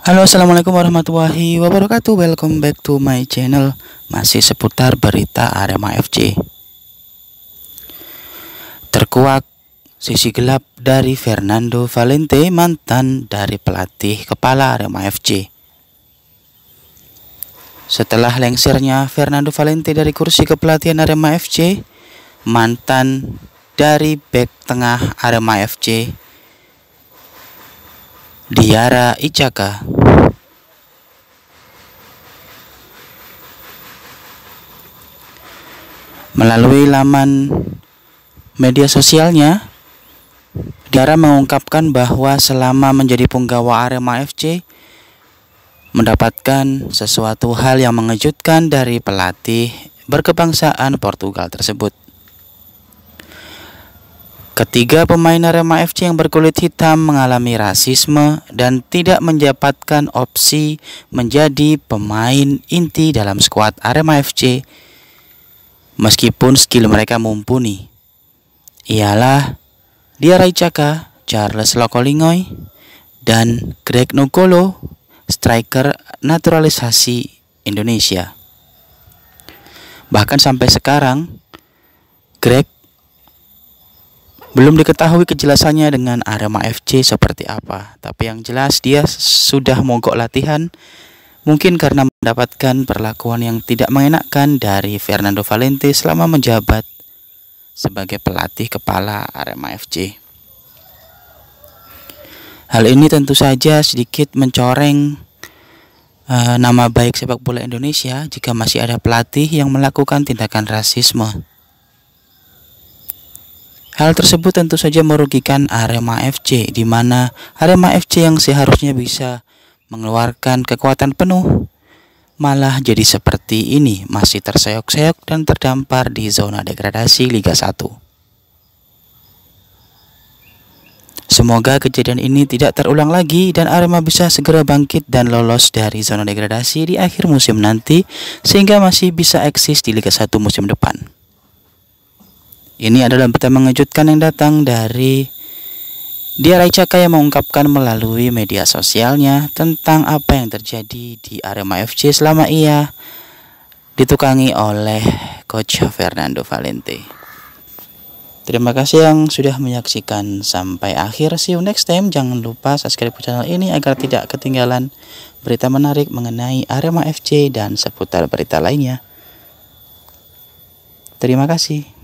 Halo assalamualaikum warahmatullahi wabarakatuh Welcome back to my channel Masih seputar berita Arema FC Terkuak sisi gelap dari Fernando Valente Mantan dari pelatih kepala Arema FC Setelah lengsernya Fernando Valente dari kursi kepelatihan Arema FC Mantan dari bek tengah Arema FC Diara Icaka Melalui laman media sosialnya, Diara mengungkapkan bahwa selama menjadi penggawa Arema FC, mendapatkan sesuatu hal yang mengejutkan dari pelatih berkebangsaan Portugal tersebut. Ketiga pemain Arema FC yang berkulit hitam mengalami rasisme dan tidak mendapatkan opsi menjadi pemain inti dalam skuad Arema FC meskipun skill mereka mumpuni. Ialah Dia Caka, Charles Lokolingoy, dan Greg Nogolo, striker naturalisasi Indonesia. Bahkan sampai sekarang, Greg belum diketahui kejelasannya dengan Arema FC seperti apa, tapi yang jelas dia sudah mogok latihan mungkin karena mendapatkan perlakuan yang tidak mengenakkan dari Fernando Valente selama menjabat sebagai pelatih kepala Arema FC. Hal ini tentu saja sedikit mencoreng uh, nama baik sepak bola Indonesia jika masih ada pelatih yang melakukan tindakan rasisme. Hal tersebut tentu saja merugikan Arema FC di mana Arema FC yang seharusnya bisa mengeluarkan kekuatan penuh malah jadi seperti ini, masih terseok-seok dan terdampar di zona degradasi Liga 1. Semoga kejadian ini tidak terulang lagi dan Arema bisa segera bangkit dan lolos dari zona degradasi di akhir musim nanti sehingga masih bisa eksis di Liga 1 musim depan. Ini adalah berita mengejutkan yang datang dari Dia Rai Caka yang mengungkapkan melalui media sosialnya tentang apa yang terjadi di Arema FC selama ia ditukangi oleh coach Fernando Valente. Terima kasih yang sudah menyaksikan sampai akhir. See you next time. Jangan lupa subscribe channel ini agar tidak ketinggalan berita menarik mengenai Arema FC dan seputar berita lainnya. Terima kasih.